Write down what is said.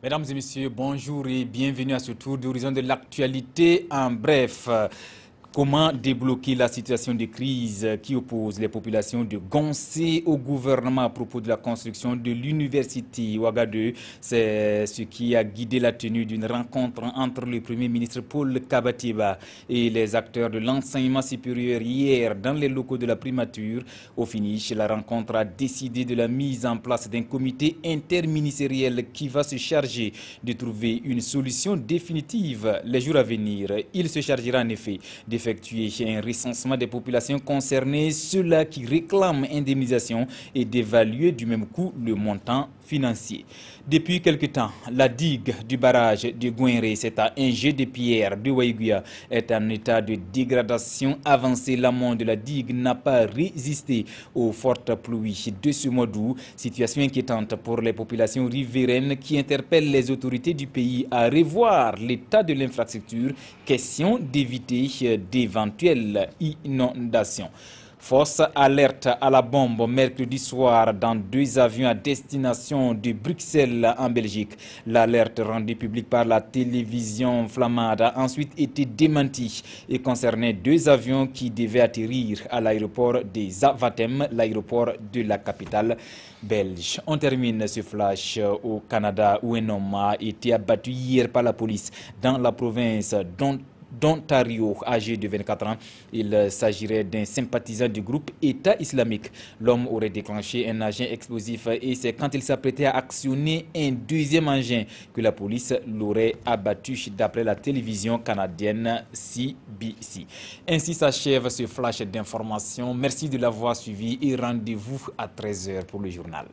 Mesdames et messieurs, bonjour et bienvenue à ce tour d'horizon de l'actualité en bref. Comment débloquer la situation de crise qui oppose les populations de Goncé au gouvernement à propos de la construction de l'université Ouagadou C'est ce qui a guidé la tenue d'une rencontre entre le Premier ministre Paul Kabatiba et les acteurs de l'enseignement supérieur hier dans les locaux de la primature. Au finish, la rencontre a décidé de la mise en place d'un comité interministériel qui va se charger de trouver une solution définitive les jours à venir. Il se chargera en effet de effectué un recensement des populations concernées, ceux-là qui réclament indemnisation et d'évaluer du même coup le montant financier. Depuis quelque temps, la digue du barrage de Gouinré, c'est à un jet de pierre de Waïguia est en état de dégradation avancée. L'amont de la digue n'a pas résisté aux fortes pluies de ce mois d'août, situation inquiétante pour les populations riveraines qui interpellent les autorités du pays à revoir l'état de l'infrastructure, question d'éviter des euh, Éventuelle inondation. Force alerte à la bombe mercredi soir dans deux avions à destination de Bruxelles en Belgique. L'alerte rendue publique par la télévision flamande a ensuite été démentie et concernait deux avions qui devaient atterrir à l'aéroport des Avatem, l'aéroport de la capitale belge. On termine ce flash au Canada où un homme a été abattu hier par la police dans la province d'Ontario d'Ontario, âgé de 24 ans. Il s'agirait d'un sympathisant du groupe État islamique. L'homme aurait déclenché un agent explosif et c'est quand il s'apprêtait à actionner un deuxième engin que la police l'aurait abattu d'après la télévision canadienne CBC. Ainsi s'achève ce flash d'informations. Merci de l'avoir suivi et rendez-vous à 13h pour le journal.